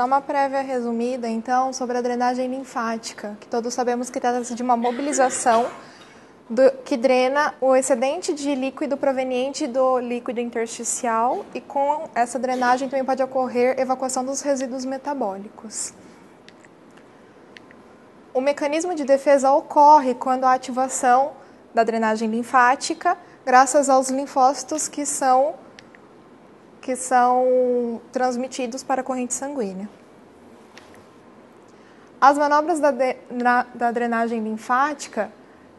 dar uma prévia resumida, então, sobre a drenagem linfática, que todos sabemos que trata-se de uma mobilização do, que drena o excedente de líquido proveniente do líquido intersticial e com essa drenagem também pode ocorrer evacuação dos resíduos metabólicos. O mecanismo de defesa ocorre quando a ativação da drenagem linfática, graças aos linfócitos que são que são transmitidos para a corrente sanguínea. As manobras da, de, na, da drenagem linfática,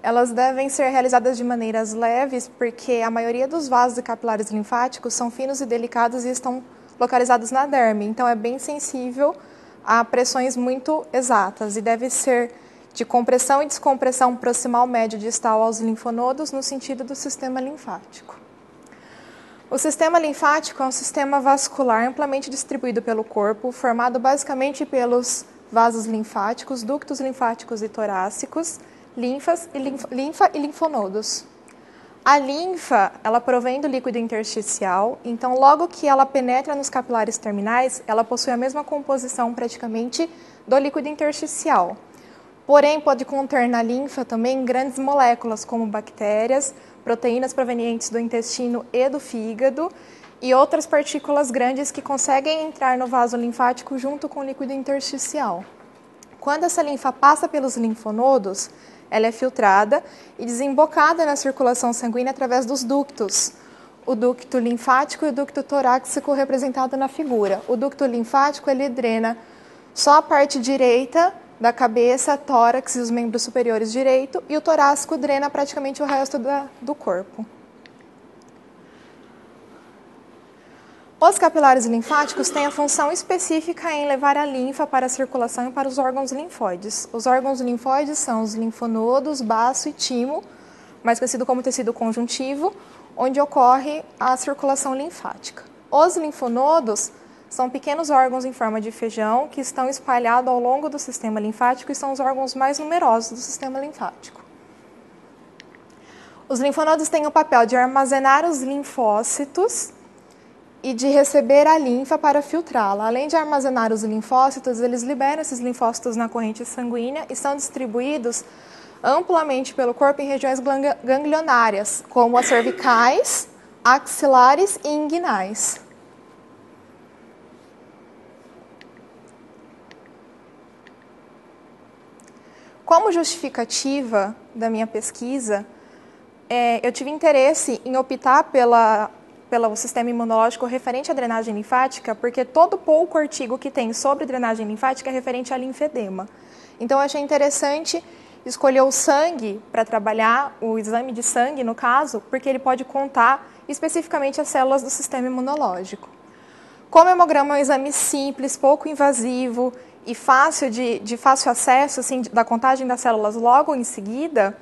elas devem ser realizadas de maneiras leves, porque a maioria dos vasos e capilares linfáticos são finos e delicados e estão localizados na derme, então é bem sensível a pressões muito exatas e deve ser de compressão e descompressão proximal médio distal aos linfonodos no sentido do sistema linfático. O sistema linfático é um sistema vascular amplamente distribuído pelo corpo, formado basicamente pelos vasos linfáticos, ductos linfáticos e torácicos, linfas e linfa, linfa e linfonodos. A linfa, ela provém do líquido intersticial, então logo que ela penetra nos capilares terminais, ela possui a mesma composição praticamente do líquido intersticial porém pode conter na linfa também grandes moléculas como bactérias, proteínas provenientes do intestino e do fígado e outras partículas grandes que conseguem entrar no vaso linfático junto com o líquido intersticial. Quando essa linfa passa pelos linfonodos, ela é filtrada e desembocada na circulação sanguínea através dos ductos, o ducto linfático e o ducto torácico representado na figura. O ducto linfático ele drena só a parte direita da cabeça, tórax e os membros superiores direito, e o torácico drena praticamente o resto da, do corpo. Os capilares linfáticos têm a função específica em levar a linfa para a circulação e para os órgãos linfóides. Os órgãos linfóides são os linfonodos, baço e timo, mais conhecido como tecido conjuntivo, onde ocorre a circulação linfática. Os linfonodos são pequenos órgãos em forma de feijão que estão espalhados ao longo do sistema linfático e são os órgãos mais numerosos do sistema linfático. Os linfonodos têm o papel de armazenar os linfócitos e de receber a linfa para filtrá-la. Além de armazenar os linfócitos, eles liberam esses linfócitos na corrente sanguínea e são distribuídos amplamente pelo corpo em regiões ganglionárias, como as cervicais, axilares e inguinais. Como justificativa da minha pesquisa, é, eu tive interesse em optar pela, pelo sistema imunológico referente à drenagem linfática, porque todo pouco artigo que tem sobre drenagem linfática é referente a linfedema. Então, eu achei interessante escolher o sangue para trabalhar, o exame de sangue, no caso, porque ele pode contar especificamente as células do sistema imunológico. Como o hemograma é um exame simples, pouco invasivo, e fácil de, de fácil acesso, assim, da contagem das células logo em seguida,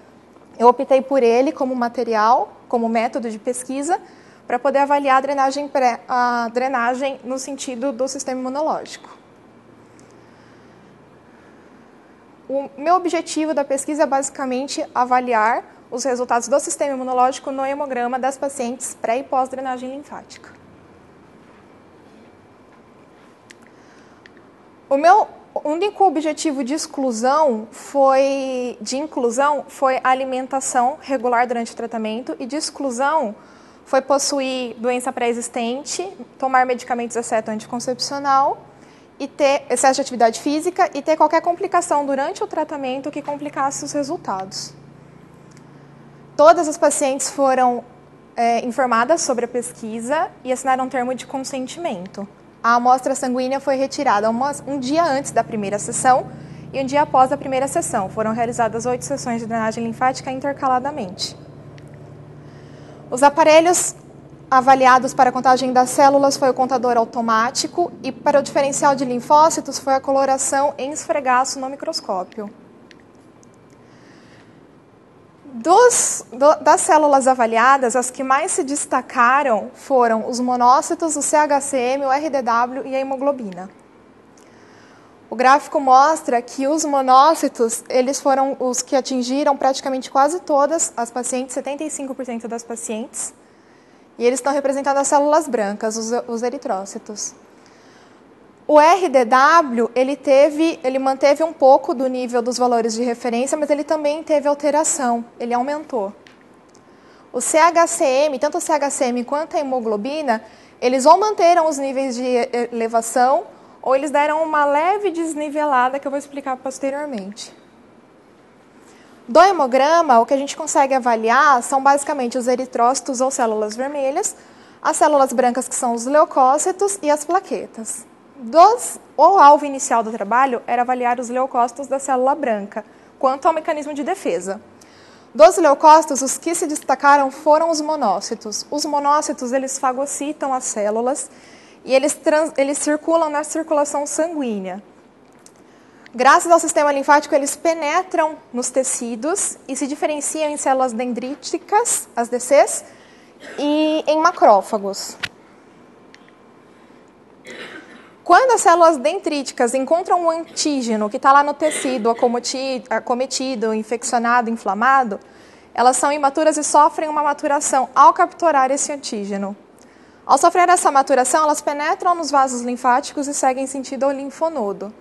eu optei por ele como material, como método de pesquisa, para poder avaliar a drenagem, pré, a drenagem no sentido do sistema imunológico. O meu objetivo da pesquisa é basicamente avaliar os resultados do sistema imunológico no hemograma das pacientes pré e pós-drenagem linfática. O meu único objetivo de exclusão foi de inclusão foi alimentação regular durante o tratamento e de exclusão foi possuir doença pré-existente, tomar medicamentos exceto anticoncepcional e ter excesso de atividade física e ter qualquer complicação durante o tratamento que complicasse os resultados. Todas as pacientes foram é, informadas sobre a pesquisa e assinaram um termo de consentimento. A amostra sanguínea foi retirada um dia antes da primeira sessão e um dia após a primeira sessão. Foram realizadas oito sessões de drenagem linfática intercaladamente. Os aparelhos avaliados para a contagem das células foi o contador automático e para o diferencial de linfócitos foi a coloração em esfregaço no microscópio. Dos, do, das células avaliadas, as que mais se destacaram foram os monócitos, o CHCM, o RDW e a hemoglobina. O gráfico mostra que os monócitos, eles foram os que atingiram praticamente quase todas as pacientes, 75% das pacientes, e eles estão representando as células brancas, os, os eritrócitos. O RDW, ele teve, ele manteve um pouco do nível dos valores de referência, mas ele também teve alteração, ele aumentou. O CHCM, tanto o CHCM quanto a hemoglobina, eles ou manteram os níveis de elevação ou eles deram uma leve desnivelada que eu vou explicar posteriormente. Do hemograma, o que a gente consegue avaliar são basicamente os eritrócitos ou células vermelhas, as células brancas que são os leucócitos e as plaquetas. Dos, o alvo inicial do trabalho era avaliar os leucócitos da célula branca, quanto ao mecanismo de defesa. Dos leucócitos, os que se destacaram foram os monócitos. Os monócitos, eles fagocitam as células e eles, trans, eles circulam na circulação sanguínea. Graças ao sistema linfático, eles penetram nos tecidos e se diferenciam em células dendríticas, as DCs, e em macrófagos. Quando as células dendríticas encontram um antígeno que está lá no tecido, acometido, infeccionado, inflamado, elas são imaturas e sofrem uma maturação ao capturar esse antígeno. Ao sofrer essa maturação, elas penetram nos vasos linfáticos e seguem sentido ao linfonodo.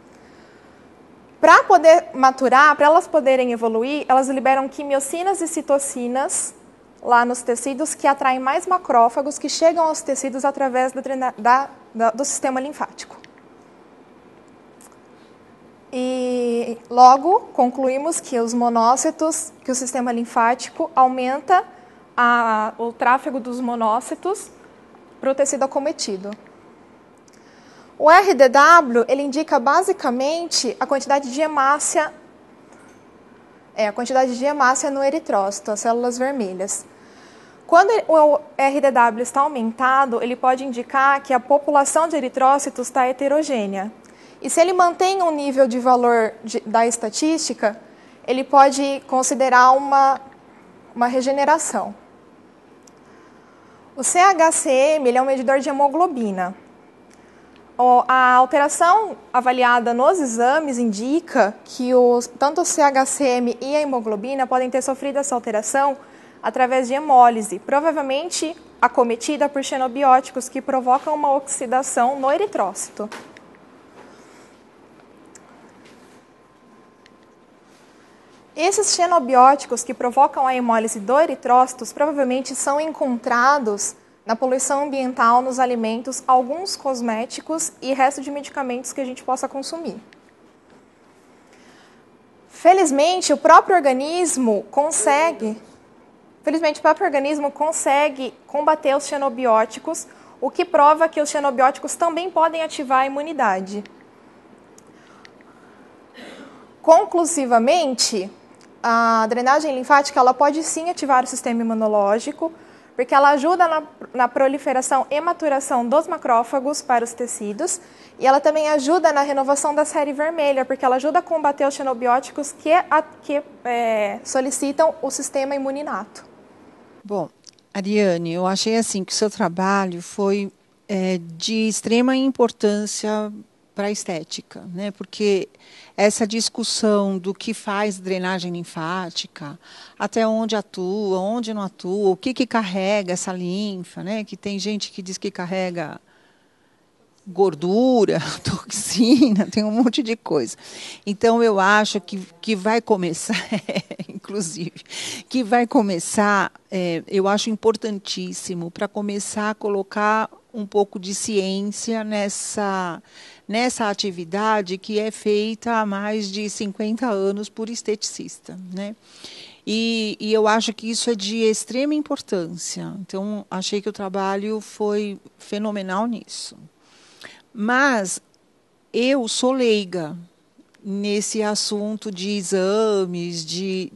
Para poder maturar, para elas poderem evoluir, elas liberam quimiocinas e citocinas lá nos tecidos que atraem mais macrófagos que chegam aos tecidos através da, da do sistema linfático. E logo concluímos que os monócitos, que o sistema linfático aumenta a, o tráfego dos monócitos para o tecido acometido. O RDW ele indica basicamente a quantidade de hemácia, é, a quantidade de hemácia no eritrócito, as células vermelhas. Quando o RDW está aumentado, ele pode indicar que a população de eritrócitos está heterogênea. E se ele mantém um nível de valor de, da estatística, ele pode considerar uma, uma regeneração. O CHCM é um medidor de hemoglobina. A alteração avaliada nos exames indica que os, tanto o CHCM e a hemoglobina podem ter sofrido essa alteração através de hemólise, provavelmente acometida por xenobióticos que provocam uma oxidação no eritrócito. Esses xenobióticos que provocam a hemólise do eritrócitos provavelmente são encontrados na poluição ambiental, nos alimentos, alguns cosméticos e resto de medicamentos que a gente possa consumir. Felizmente, o próprio organismo consegue Felizmente, o próprio organismo consegue combater os xenobióticos, o que prova que os xenobióticos também podem ativar a imunidade. Conclusivamente, a drenagem linfática ela pode sim ativar o sistema imunológico, porque ela ajuda na, na, proliferação e maturação dos macrófagos para os tecidos, e ela também ajuda na renovação da série vermelha, porque ela ajuda a combater os xenobióticos que, a, que é, solicitam o sistema imuninato. Bom, Ariane, eu achei assim que o seu trabalho foi é, de extrema importância para a estética, né? Porque essa discussão do que faz drenagem linfática, até onde atua, onde não atua, o que, que carrega essa linfa, né? Que tem gente que diz que carrega gordura, toxina, tem um monte de coisa. Então eu acho que, que vai começar, é, inclusive, que vai começar, é, eu acho importantíssimo para começar a colocar um pouco de ciência nessa nessa atividade que é feita há mais de 50 anos por esteticista, né? E, e, eu acho que isso é de extrema importância. Então, achei que o trabalho foi fenomenal nisso. Mas eu sou leiga nesse assunto de exames, de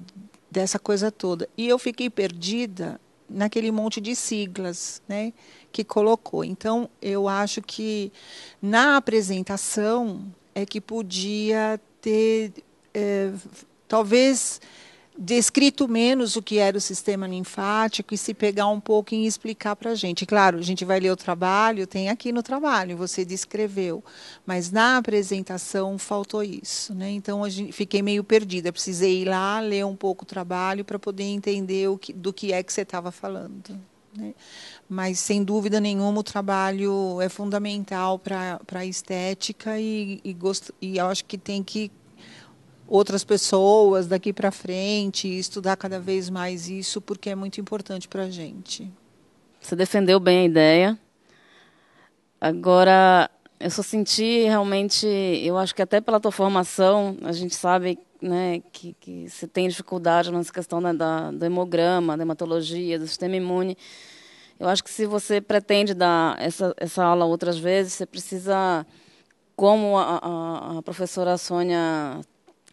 dessa coisa toda. E eu fiquei perdida naquele monte de siglas, né, que colocou. Então, eu acho que na apresentação é que podia ter é, talvez descrito menos o que era o sistema linfático e se pegar um pouco em explicar para a gente. Claro, a gente vai ler o trabalho, tem aqui no trabalho, você descreveu, mas na apresentação faltou isso, né? Então a gente, fiquei meio perdida, precisei ir lá ler um pouco o trabalho para poder entender o que, do que é que você estava falando. Né? Mas sem dúvida nenhuma o trabalho é fundamental para a estética e, e, gosto, e eu acho que tem que outras pessoas daqui para frente, estudar cada vez mais isso, porque é muito importante para a gente. Você defendeu bem a ideia. Agora, eu só senti realmente, eu acho que até pela tua formação, a gente sabe né, que, que você tem dificuldade nessa questão né, da, do hemograma, da hematologia, do sistema imune. Eu acho que se você pretende dar essa, essa aula outras vezes, você precisa, como a, a, a professora Sônia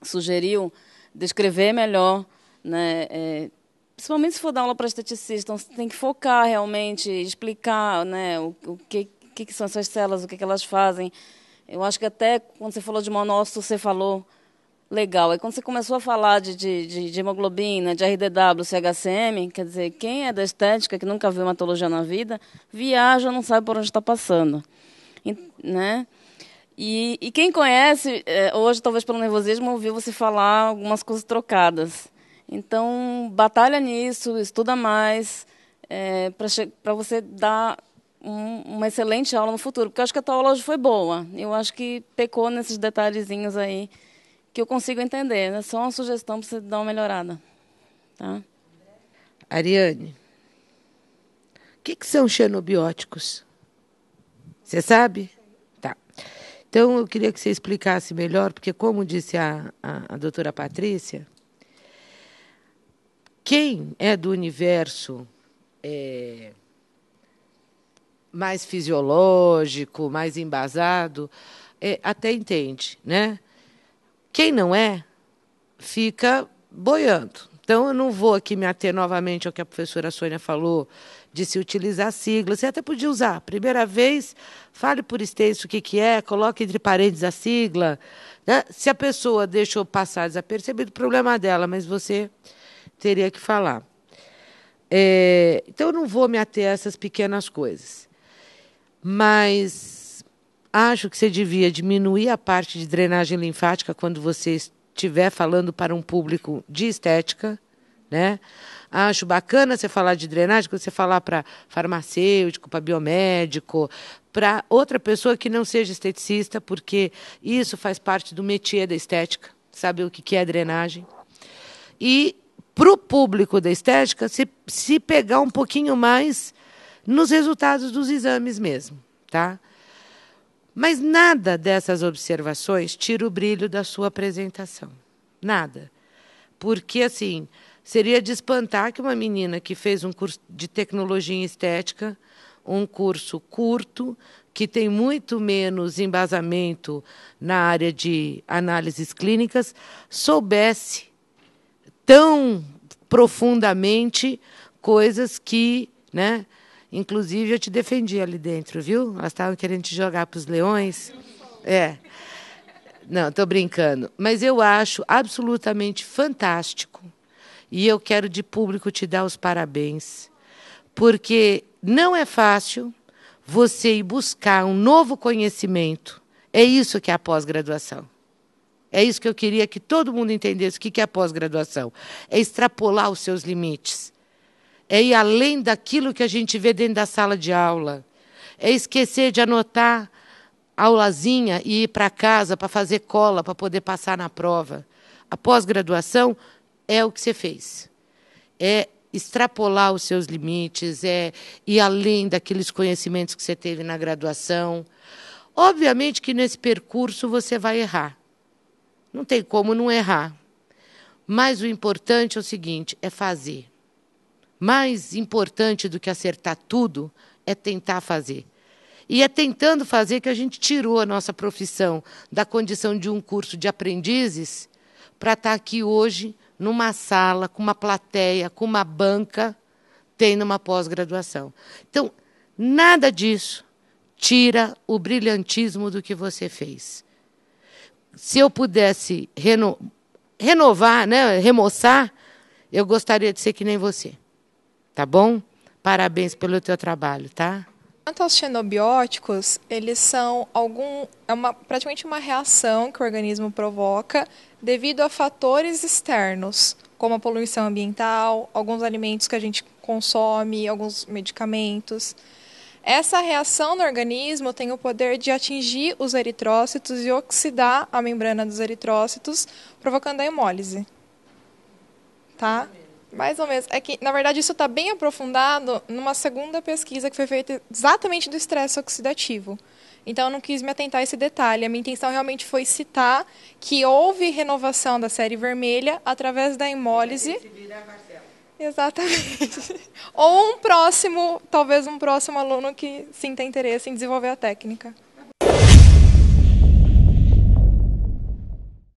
sugeriu descrever melhor, né, é, principalmente se for dar aula para esteticista, então você tem que focar realmente, explicar né, o, o que, que, que, são essas células, o que, que elas fazem. Eu acho que até quando você falou de monócito, você falou legal. E quando você começou a falar de, de, de, hemoglobina, de RDW, CHCM, quer dizer, quem é da estética, que nunca viu hematologia na vida, viaja, não sabe por onde está passando. E, né? E, e quem conhece, eh, hoje, talvez pelo nervosismo, ouviu você falar algumas coisas trocadas. Então, batalha nisso, estuda mais, é, eh, para você dar um, uma excelente aula no futuro. Porque eu acho que a tua aula hoje foi boa. Eu acho que pecou nesses detalhezinhos aí que eu consigo entender. É né? só uma sugestão para você dar uma melhorada. Tá? Ariane, o que, que são xenobióticos? Você sabe? Então, eu queria que você explicasse melhor, porque, como disse a, a, a doutora Patrícia, quem é do universo é, mais fisiológico, mais embasado, é, até entende, né? Quem não é, fica boiando. Então, eu não vou aqui me ater novamente ao que a professora Sônia falou de se utilizar siglas. Você até podia usar. Primeira vez, fale por extenso o que, que é, coloque entre parênteses a sigla. Né? Se a pessoa deixou passar desapercebido, problema dela, mas você teria que falar. É, então, eu não vou me ater a essas pequenas coisas. Mas acho que você devia diminuir a parte de drenagem linfática quando você estiver falando para um público de estética né? Acho bacana você falar de drenagem você falar para farmacêutico, para biomédico, para outra pessoa que não seja esteticista, porque isso faz parte do métier da estética, sabe o que é drenagem. E para o público da estética, se, se pegar um pouquinho mais nos resultados dos exames mesmo, tá? Mas nada dessas observações tira o brilho da sua apresentação. Nada. Porque, assim, Seria de espantar que uma menina que fez um curso de tecnologia em estética, um curso curto, que tem muito menos embasamento na área de análises clínicas, soubesse tão profundamente coisas que, né? Inclusive eu te defendi ali dentro, viu? Elas estavam querendo te jogar para os leões. É. Não, estou brincando. Mas eu acho absolutamente fantástico e eu quero de público te dar os parabéns, porque não é fácil você ir buscar um novo conhecimento. É isso que é a pós-graduação. É isso que eu queria que todo mundo entendesse o que é a pós-graduação. É extrapolar os seus limites. É ir além daquilo que a gente vê dentro da sala de aula. É esquecer de anotar aulazinha e ir para casa para fazer cola, para poder passar na prova. A pós-graduação é o que você fez. É extrapolar os seus limites, é ir além daqueles conhecimentos que você teve na graduação. Obviamente que nesse percurso você vai errar. Não tem como não errar. Mas o importante é o seguinte: é fazer. Mais importante do que acertar tudo é tentar fazer. E é tentando fazer que a gente tirou a nossa profissão da condição de um curso de aprendizes para estar aqui hoje numa sala, com uma plateia, com uma banca, tem numa pós-graduação. Então, nada disso tira o brilhantismo do que você fez. Se eu pudesse reno... renovar, né, remoçar, eu gostaria de ser que nem você. Tá bom? Parabéns pelo teu trabalho, tá? Quanto aos xenobióticos, eles são algum, é uma, praticamente uma reação que o organismo provoca devido a fatores externos, como a poluição ambiental, alguns alimentos que a gente consome, alguns medicamentos. Essa reação no organismo tem o poder de atingir os eritrócitos e oxidar a membrana dos eritrócitos, provocando a hemólise. Tá? Mais ou menos. É que, na verdade, isso está bem aprofundado numa segunda pesquisa que foi feita exatamente do estresse oxidativo. Então, eu não quis me atentar a esse detalhe. A minha intenção realmente foi citar que houve renovação da série vermelha através da hemólise. Exatamente. Ou um próximo, talvez um próximo aluno que sinta interesse em desenvolver a técnica.